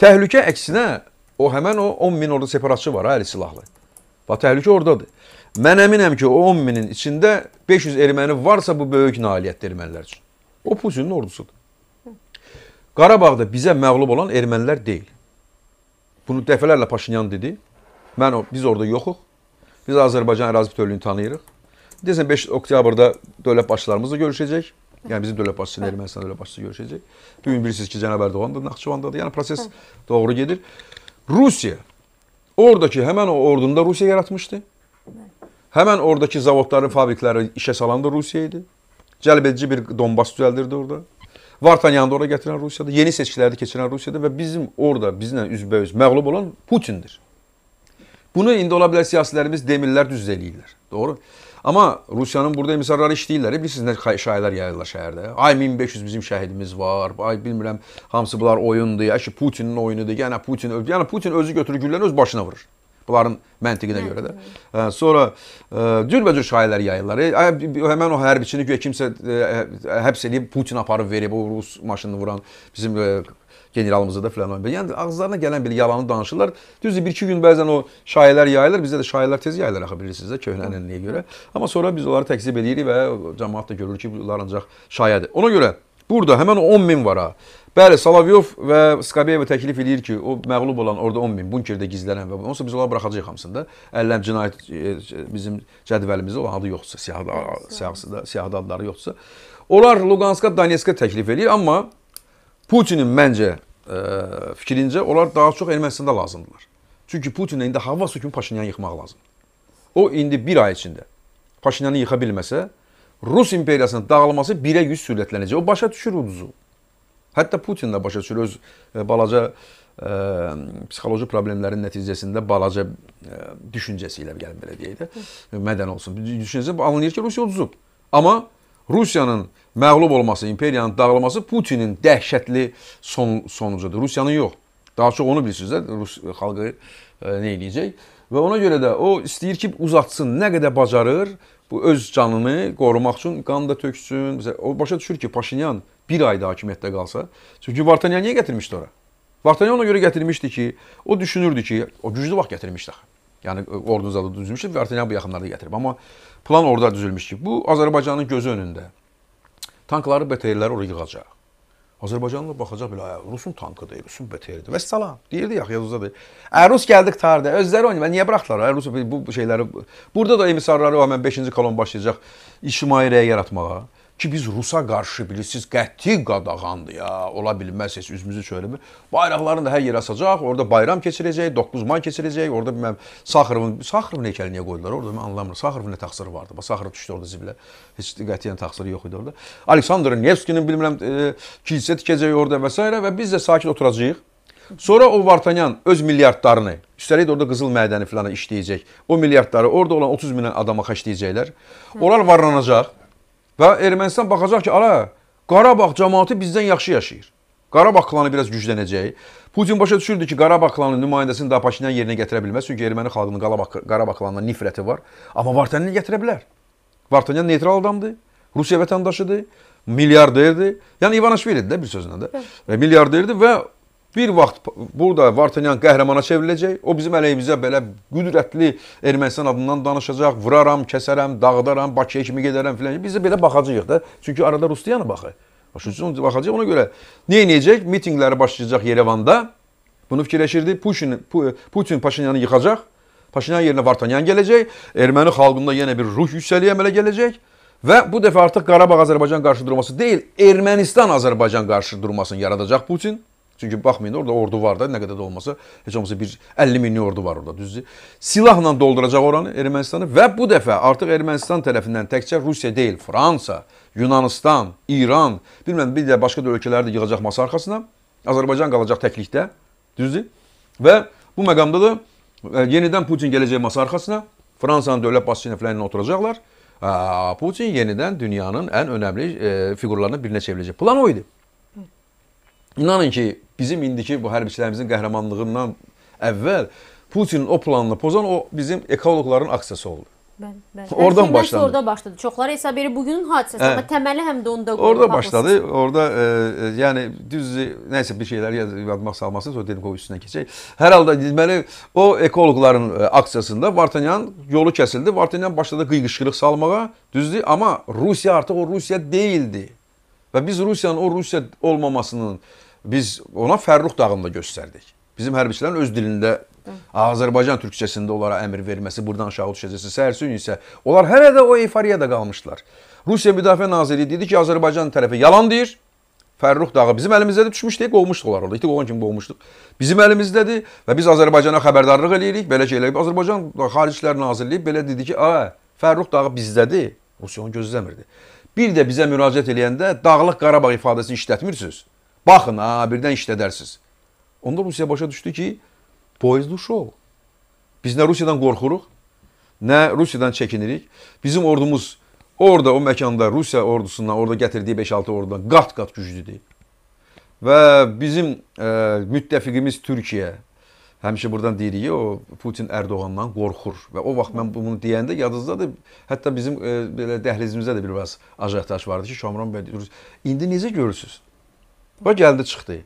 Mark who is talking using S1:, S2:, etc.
S1: Təhlükə əksinə o həmən o 10 min orada separatçı var, əli silahlı. Bax təhlükə ordadır. Mən əminəm ki, o 10 minin içində 500 erməni varsa bu böyük nailiyyətdir ermənilər üçün. O Putinin ordusudur. Qarabağda bizə məğlub olan ermənilər deyil. Bunu dəfələrlə Paşinyan dedi. Mən biz orada yoxuq. Biz Azərbaycan ərazi bütövlüyünü tanıyırıq. Deyəsən 5 oktyabrda dövlət başçılarımızla görüşəcək. Yəni bizim dövlət başçısı ilə Ermənistan dövlət başçısı görüşəcək. Bu gün bilirsiniz ki, cənab Ərdoğan da Naxçıvandadır. Yəni proses doğru gedir. Rusiya oradakı həmin o ordunda Rusiya yaratmışdı. Həmin oradakı zavodları, fabrikləri işə salan da Rusiya idi. Cəlb edici bir Donbas düzəldirdi orada. Vartanyanı orada gətirən Rusiyadır. Yeni seçkilərdə keçirən Rusiyadır və bizim orada bizlə üzbəüz məğlub olan Putindir. Bunu indi ola bilər siyasilərimiz demirlər, düz eləyirlər. Doğru? Amma Rusiyanın burada emissarları işləyirlər. Bilirsiniz nə şayələr yayırlar şəhərdə. Ay 1500 bizim şəhidimiz var. Ay bilmirəm hamısı bunlar oyundur. Ya ki Putinin oyunudur. Yəni Putin öldü. Yəni Putin özü götürür gülləri öz başına vurur. Bunların məntiqinə görə də. Sonra cürbəcür şairlər yayırlar. E, Həmin o hərbiçini güya kimsə e, həbs edib Putin aparıb verib o rus maşınını vuran bizim e, generalımızı da filan. Yəni ağızlarına gələn bir yalanı danışırlar. Düzdür, 1-2 gün bəzən o şairlər yayılır, bizdə də şairlər tez yayılır axı bilirsiniz də köhnənin niyə görə. Amma sonra biz onları təkzib edirik və cəmaət də görür ki, bunlar ancaq şayədir. Ona görə Burada həmən 10 min var ha. Bəli, Salavyov və Skabeyev təklif eləyir ki, o məğlub olan orada 10 min bunkerdə gizlənən və onsa biz onları buraxacağıq hamısını da. Əlləm cinayət e, e, bizim cədvəlimizdə o adı yoxdursa, siyahıda siyahıda siyahıda adları yoxdursa, onlar Luqanska, Donetska təklif eləyir, amma Putinin məncə ə, e, fikrincə onlar daha çox Ermənistanda lazımdılar. Çünki Putinə indi hava su kimi Paşinyanı yıxmaq lazımdır. O indi bir ay içində Paşinyanı yıxa bilməsə, Rus imperiyasının dağılması 1'ə 100 sürətlənəcək. O başa düşür uduzu. Hətta Putin də başa düşür öz e, balaca ə, e, psixoloji problemlərin nəticəsində balaca ə, e, düşüncəsi ilə gəlin belə deyək də, mədən olsun. Düşüncəsi anlayır ki, Rusiya uduzub. Amma Rusiyanın məğlub olması, imperiyanın dağılması Putinin dəhşətli son sonucudur. Rusiyanın yox. Daha çox onu bilirsiniz də Rus xalqı ə, nə eləyəcək. Və ona görə də o istəyir ki, uzatsın, nə qədər bacarır, bu öz canını qorumaq üçün qan da töksün. O başa düşür ki, Paşinyan bir ayda hakimiyyətdə qalsa. Çünki Vartanyan niyə gətirmişdi ora? Vartanyan ona görə gətirmişdi ki, o düşünürdü ki, o güclü vaxt gətirmişdi axı. Yəni ordunu zadı düzülmüşdü, Vartanyan bu yaxınlarda gətirib. Amma plan orada düzülmüş ki, bu Azərbaycanın gözü önündə. Tankları, BTR-ləri ora yığacaq. Azərbaycanlılar baxacaq belə, ə, Rusun tankıdır, Rusun BTR-dir. Və salam. Deyirdi yaxı yadınızdadır. Ə, Rus gəldik tarixdə. Özləri oynayır. Niyə buraxdılar? Ə, Rus bu şeyləri burada da emissarları var. Mən 5-ci kolon başlayacaq ictimai rəy yaratmağa ki biz Rusa qarşı bilirsiniz qəti qadağandır ya. Ola bilməz heç üzümüzü çörəmir. Bayraqlarını da hər yerə asacaq, orada bayram keçirəcək, 9 may keçirəcək, orada bilməm Saxırovun Saxırovun heykəlini niyə qoydular? Orada mən anlamıram. Saxırovun nə təqsiri vardı? Bax Saxırov düşdü orada zibilə. Heç qətiyyən təqsiri yox idi orada. Aleksandr Nevskinin bilmirəm e, kilsə tikəcək orada və s. və biz də sakit oturacağıq. Sonra o Vartanyan öz milyardlarını, üstəlik də orada qızıl mədəni filan işləyəcək. O milyardları orada olan 30 min adama xərcləyəcəklər. Onlar varlanacaq. Və Ermənistan baxacaq ki, ara Qarabağ cəmaatı bizdən yaxşı yaşayır. Qarabağ klanı biraz güclənəcək. Putin başa düşürdü ki, Qarabağ klanının nümayəndəsini daha Paşinyan yerinə gətirə bilməz, çünki erməni xalqının Qarabağ, Qarabağ klanına nifrəti var. Amma Vartanyan gətirə bilər. Vartanyan neytral adamdır, Rusiya vətəndaşıdır, milyarderdir. Yəni İvanaşvilidir də bir sözlə də. Və milyarderdir və Bir vaxt burada Vartanyan qəhrəmana çevriləcək. O bizim əleyhimizə belə qüdrətli Ermənistan adından danışacaq. Vuraram, kəsərəm, dağıdaram, Bakıya kimi gedərəm filan. Biz də belə baxacağıq da. Çünki arada Rusiyanı baxır. Başucun baxacaq ona görə. Nə edəcək? Mitinqləri başlayacaq Yerevanda. Bunu fikirləşirdi. Putin Putin Paşinyanı yıxacaq. Paşinyan yerinə Vartanyan gələcək. Erməni xalqında yenə bir ruh yüksəliyi əmələ gələcək. Və bu dəfə artıq Qarabağ Azərbaycan qarşı durması deyil, Ermənistan Azərbaycan qarşı durmasını yaradacaq Putin. Çünki baxmayın orada ordu var da, nə qədər də olmasa, heç olmasa bir 50 minlik ordu var orada, düzdür? Silahla dolduracaq oranı Ermənistanı və bu dəfə artıq Ermənistan tərəfindən təkcə Rusiya deyil, Fransa, Yunanistan, İran, bilmirəm bir də başqa da ölkələri də yığacaq masa arxasına. Azərbaycan qalacaq təklikdə, düzdür? Və bu məqamda da e, yenidən Putin gələcək masa arxasına, Fransanın dövlət başçısı ilə filan oturacaqlar. Putin yenidən dünyanın ən önəmli e, fiqurlarından birinə çevriləcək. Plan o idi. İnanın ki, bizim indiki bu hərbiçilərimizin qəhrəmanlığından əvvəl Putinin o planını pozan o bizim ekoloqların aksiyası oldu. Bəli, bəli. Oradan Hərçin başladı. Orada başladı. Çoxları hesab edir bugünün hadisəsi, hə. amma təməli həm də onda qoyulub. Orada başladı. Olsun. Orada e, e, yəni düz nəsə bir şeyləri yadımaq salmasın, sonra Denikov üstünə keçək. Hər halda deməli o ekoloqların e, aksiyasında Vartanyan yolu kəsildi. Vartanyan başladı qıyqışqırıq salmağa, düzdür? Amma Rusiya artıq o Rusiya deyildi. Və biz Rusiyanın o Rusiya olmamasının biz ona Fərrux dağında göstərdik. Bizim hərbiçilərin öz dilində Hı. Azərbaycan türkçəsində onlara əmr verməsi, buradan aşağı düşəcəsi, sərsin isə onlar hələ də o eyfariyada qalmışlar. Rusiya Müdafiə Naziri dedi ki, Azərbaycan tərəfi yalan deyir. Fərrux dağı bizim əlimizdədir, düşmüşdük, qovmuşduq onlar orada. İti qovan kimi qovmuşduq. Bizim əlimizdədir və biz Azərbaycana xəbərdarlıq eləyirik. Belə şeylər Azərbaycan Xaricilər Nazirliyi belə dedi ki, "A, Fərrux dağı bizdədir." Rusiya onu gözləmirdi. Bir də bizə müraciət eləyəndə Dağlıq Qarabağ ifadəsini işlətmirsiniz. Baxın ha, birdən işlədərsiniz. Onda Rusiya başa düşdü ki, poezlu şov. Biz nə Rusiyadan qorxuruq, nə Rusiyadan çəkinirik. Bizim ordumuz orada o məkanda Rusiya ordusundan, orada gətirdiyi 5-6 ordudan qat-qat güclüdür. Və bizim e, müttəfiqimiz Türkiyə, həmişə buradan deyirik, o Putin Ərdoğandan qorxur və o vaxt mən bunu deyəndə yadınızdadır, hətta bizim e, belə dəhlizimizdə də bir vəz ajataj vardı ki, Şomron bəy indi necə görürsüz? Və gəldi çıxdı.